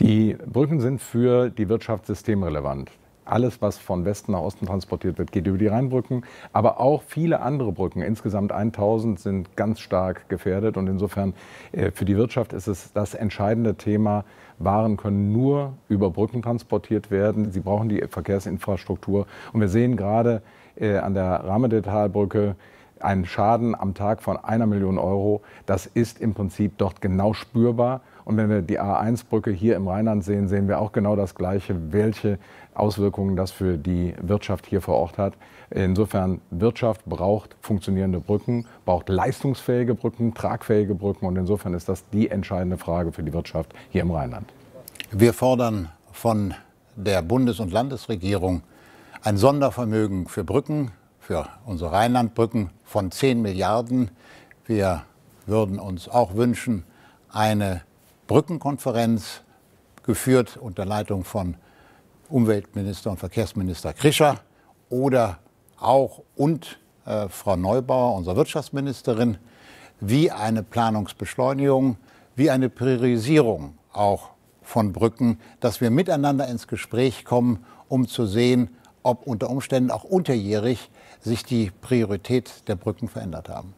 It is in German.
Die Brücken sind für die Wirtschaft systemrelevant. Alles, was von Westen nach Osten transportiert wird, geht über die Rheinbrücken. Aber auch viele andere Brücken, insgesamt 1000, sind ganz stark gefährdet. Und insofern äh, für die Wirtschaft ist es das entscheidende Thema. Waren können nur über Brücken transportiert werden. Sie brauchen die Verkehrsinfrastruktur. Und wir sehen gerade äh, an der Rahmedetalbrücke einen Schaden am Tag von einer Million Euro. Das ist im Prinzip dort genau spürbar. Und wenn wir die A1-Brücke hier im Rheinland sehen, sehen wir auch genau das Gleiche, welche Auswirkungen das für die Wirtschaft hier vor Ort hat. Insofern, Wirtschaft braucht funktionierende Brücken, braucht leistungsfähige Brücken, tragfähige Brücken. Und insofern ist das die entscheidende Frage für die Wirtschaft hier im Rheinland. Wir fordern von der Bundes- und Landesregierung ein Sondervermögen für Brücken, für unsere Rheinlandbrücken von 10 Milliarden. Wir würden uns auch wünschen, eine Brückenkonferenz geführt unter Leitung von Umweltminister und Verkehrsminister Krischer oder auch und äh, Frau Neubauer, unserer Wirtschaftsministerin, wie eine Planungsbeschleunigung, wie eine Priorisierung auch von Brücken, dass wir miteinander ins Gespräch kommen, um zu sehen, ob unter Umständen auch unterjährig sich die Priorität der Brücken verändert haben.